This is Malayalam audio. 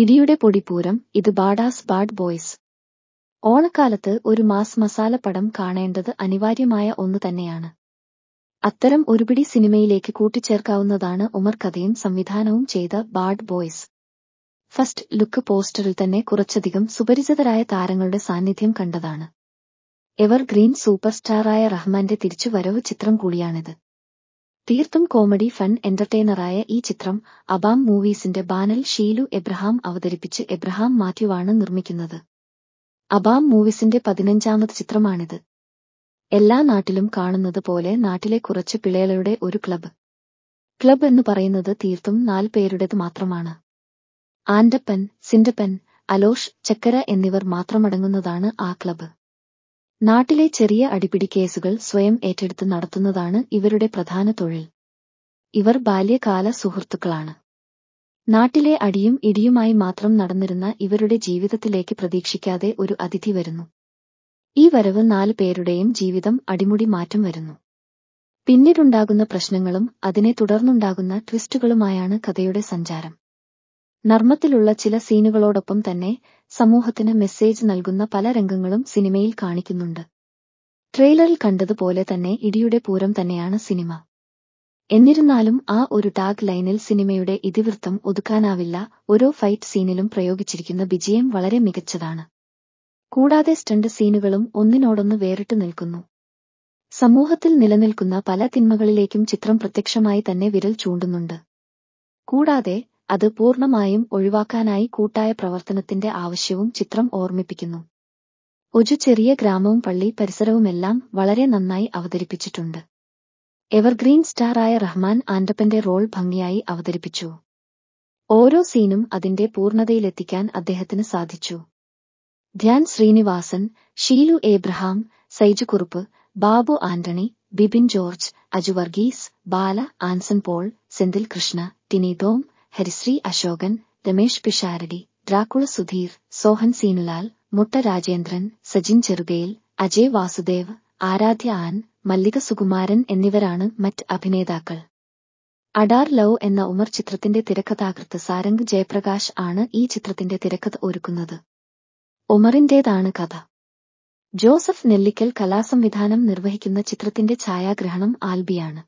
ഇടിയുടെ പൊടിപൂരം ഇത് ബാഡാസ് ബാഡ് ബോയ്സ് ഓണക്കാലത്ത് ഒരു മാസ് മസാല പടം കാണേണ്ടത് അനിവാര്യമായ ഒന്ന് തന്നെയാണ് അത്തരം ഒരുപിടി സിനിമയിലേക്ക് കൂട്ടിച്ചേർക്കാവുന്നതാണ് ഉമർ കഥയും സംവിധാനവും ചെയ്ത ബാഡ് ബോയ്സ് ഫസ്റ്റ് ലുക്ക് പോസ്റ്ററിൽ തന്നെ കുറച്ചധികം സുപരിചിതരായ താരങ്ങളുടെ സാന്നിധ്യം കണ്ടതാണ് എവർഗ്രീൻ സൂപ്പർസ്റ്റാറായ റഹ്മാന്റെ തിരിച്ചുവരവ് ചിത്രം കൂടിയാണിത് തീർത്തും കോമഡി ഫൺ എന്റർടൈനറായ ഈ ചിത്രം അബാം മൂവീസിന്റെ ബാനൽ ഷീലു എബ്രഹാം അവതരിപ്പിച്ച് എബ്രഹാം മാത്യുവാണ് നിർമ്മിക്കുന്നത് അബാം മൂവീസിന്റെ പതിനഞ്ചാമത് ചിത്രമാണിത് എല്ലാ നാട്ടിലും കാണുന്നത് പോലെ നാട്ടിലെ കുറച്ച് പിള്ളേരുടെ ഒരു ക്ലബ് ക്ലബ് എന്ന് പറയുന്നത് തീർത്തും നാല് പേരുടേത് മാത്രമാണ് ആൻഡപ്പൻ സിൻഡപ്പൻ അലോഷ് ചക്കര എന്നിവർ മാത്രമടങ്ങുന്നതാണ് ആ ക്ലബ് നാട്ടിലെ ചെറിയ അടിപിടി കേസുകൾ സ്വയം ഏറ്റെടുത്ത് നടത്തുന്നതാണ് ഇവരുടെ പ്രധാന തൊഴിൽ ഇവർ ബാല്യകാല സുഹൃത്തുക്കളാണ് നാട്ടിലെ അടിയും ഇടിയുമായി മാത്രം നടന്നിരുന്ന ഇവരുടെ ജീവിതത്തിലേക്ക് പ്രതീക്ഷിക്കാതെ ഒരു അതിഥി വരുന്നു ഈ വരവ് നാല് പേരുടെയും ജീവിതം അടിമുടി മാറ്റം വരുന്നു പിന്നീടുണ്ടാകുന്ന പ്രശ്നങ്ങളും അതിനെ തുടർന്നുണ്ടാകുന്ന ട്വിസ്റ്റുകളുമായാണ് കഥയുടെ സഞ്ചാരം നർമ്മത്തിലുള്ള ചില സീനുകളോടൊപ്പം തന്നെ സമൂഹത്തിന് മെസ്സേജ് നൽകുന്ന പല രംഗങ്ങളും സിനിമയിൽ കാണിക്കുന്നുണ്ട് ട്രെയിലറിൽ കണ്ടതുപോലെ തന്നെ ഇടിയുടെ പൂരം തന്നെയാണ് സിനിമ എന്നിരുന്നാലും ആ ഒരു ടാഗ് ലൈനിൽ സിനിമയുടെ ഇതിവൃത്തം ഒതുക്കാനാവില്ല ഓരോ ഫൈറ്റ് സീനിലും പ്രയോഗിച്ചിരിക്കുന്ന വിജയം വളരെ മികച്ചതാണ് കൂടാതെ സ്റ്റണ്ട് സീനുകളും ഒന്നിനോടൊന്ന് വേറിട്ട് നിൽക്കുന്നു സമൂഹത്തിൽ നിലനിൽക്കുന്ന പല തിന്മകളിലേക്കും ചിത്രം പ്രത്യക്ഷമായി തന്നെ വിരൽ ചൂണ്ടുന്നുണ്ട് കൂടാതെ അത് പൂർണ്ണമായും ഒഴിവാക്കാനായി കൂട്ടായ പ്രവർത്തനത്തിന്റെ ആവശ്യവും ചിത്രം ഓർമ്മിപ്പിക്കുന്നു ഒരു ചെറിയ ഗ്രാമവും പള്ളി പരിസരവുമെല്ലാം വളരെ നന്നായി അവതരിപ്പിച്ചിട്ടുണ്ട് എവർഗ്രീൻ സ്റ്റാറായ റഹ്മാൻ ആൻഡപ്പന്റെ റോൾ ഭംഗിയായി അവതരിപ്പിച്ചു ഓരോ സീനും അതിന്റെ പൂർണതയിലെത്തിക്കാൻ അദ്ദേഹത്തിന് സാധിച്ചു ധ്യാൻ ശ്രീനിവാസൻ ഷീലു ഏബ്രഹാം സൈജു കുറുപ്പ് ബാബു ആന്റണി ബിബിൻ ജോർജ് അജു വർഗീസ് ബാല ആൻസൺ പോൾ സെന്തിൽ കൃഷ്ണ ടിനി ഹരിശ്രീ അശോകൻ രമേഷ് പിഷാരടി ഡ്രാക്കുള സുധീർ സോഹൻ സീനുലാൽ മുട്ട രാജേന്ദ്രൻ സജിൻ ചെറുകയിൽ അജയ് വാസുദേവ് ആരാധ്യ ആൻ മല്ലിക സുകുമാരൻ എന്നിവരാണ് മറ്റ് അഭിനേതാക്കൾ അഡാർ ലവ് എന്ന ഉമർ ചിത്രത്തിന്റെ തിരക്കഥാകൃത്ത് സാരംഗ് ജയപ്രകാശ് ആണ് ഈ ചിത്രത്തിന്റെ തിരക്കഥ ഒരുക്കുന്നത് ഉമറിന്റേതാണ് കഥ ജോസഫ് നെല്ലിക്കൽ കലാസംവിധാനം നിർവഹിക്കുന്ന ചിത്രത്തിന്റെ ഛായാഗ്രഹണം ആൽബിയാണ്